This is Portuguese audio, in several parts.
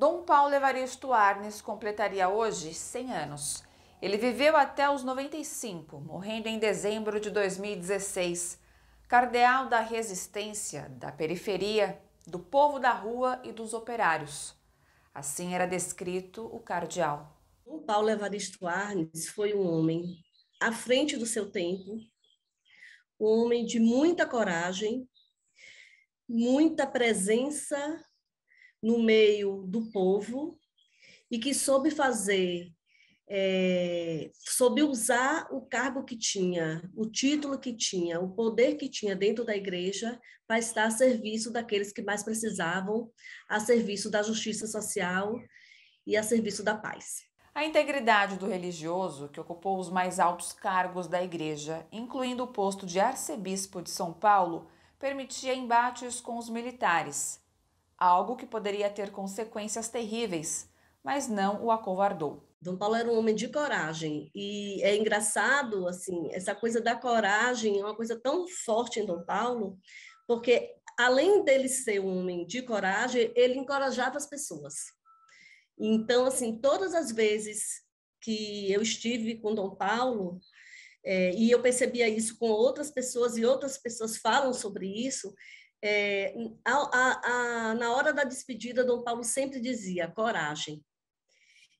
Dom Paulo Evaristo Arnes completaria hoje 100 anos. Ele viveu até os 95, morrendo em dezembro de 2016. Cardeal da resistência, da periferia, do povo da rua e dos operários. Assim era descrito o cardeal. Dom Paulo Evaristo Arnes foi um homem à frente do seu tempo, um homem de muita coragem, muita presença no meio do povo e que soube fazer, é, soube usar o cargo que tinha, o título que tinha, o poder que tinha dentro da igreja para estar a serviço daqueles que mais precisavam, a serviço da justiça social e a serviço da paz. A integridade do religioso, que ocupou os mais altos cargos da igreja, incluindo o posto de arcebispo de São Paulo, permitia embates com os militares algo que poderia ter consequências terríveis, mas não o acovardou. Dom Paulo era um homem de coragem e é engraçado assim essa coisa da coragem é uma coisa tão forte em Dom Paulo porque além dele ser um homem de coragem ele encorajava as pessoas então assim todas as vezes que eu estive com Dom Paulo é, e eu percebia isso com outras pessoas e outras pessoas falam sobre isso é, a, a, a, na hora da despedida, Dom Paulo sempre dizia coragem.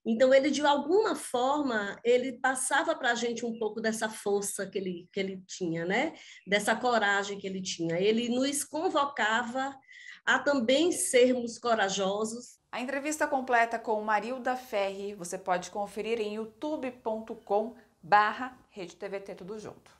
Então, ele, de alguma forma, ele passava para a gente um pouco dessa força que ele, que ele tinha, né? dessa coragem que ele tinha. Ele nos convocava a também sermos corajosos. A entrevista completa com Marilda Ferri você pode conferir em youtube.com barra Rede TVT Tudo Junto.